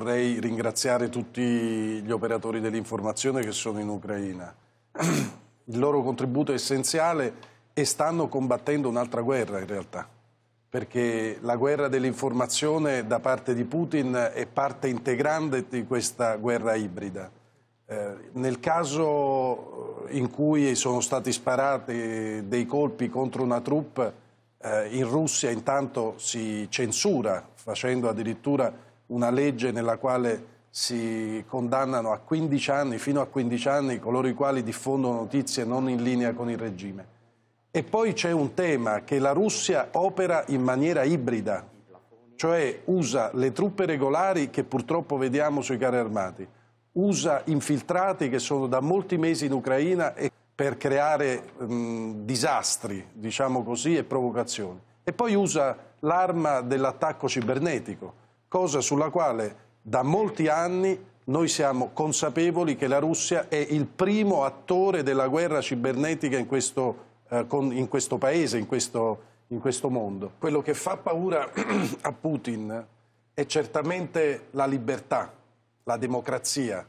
vorrei ringraziare tutti gli operatori dell'informazione che sono in Ucraina. Il loro contributo è essenziale e stanno combattendo un'altra guerra in realtà, perché la guerra dell'informazione da parte di Putin è parte integrante di questa guerra ibrida. Eh, nel caso in cui sono stati sparati dei colpi contro una troupe, eh, in Russia intanto si censura facendo addirittura una legge nella quale si condannano a 15 anni, fino a 15 anni, coloro i quali diffondono notizie non in linea con il regime. E poi c'è un tema che la Russia opera in maniera ibrida, cioè usa le truppe regolari che purtroppo vediamo sui carri armati, usa infiltrati che sono da molti mesi in Ucraina per creare mh, disastri, diciamo così, e provocazioni. E poi usa l'arma dell'attacco cibernetico cosa sulla quale da molti anni noi siamo consapevoli che la Russia è il primo attore della guerra cibernetica in questo, eh, con, in questo paese, in questo, in questo mondo. Quello che fa paura a Putin è certamente la libertà, la democrazia,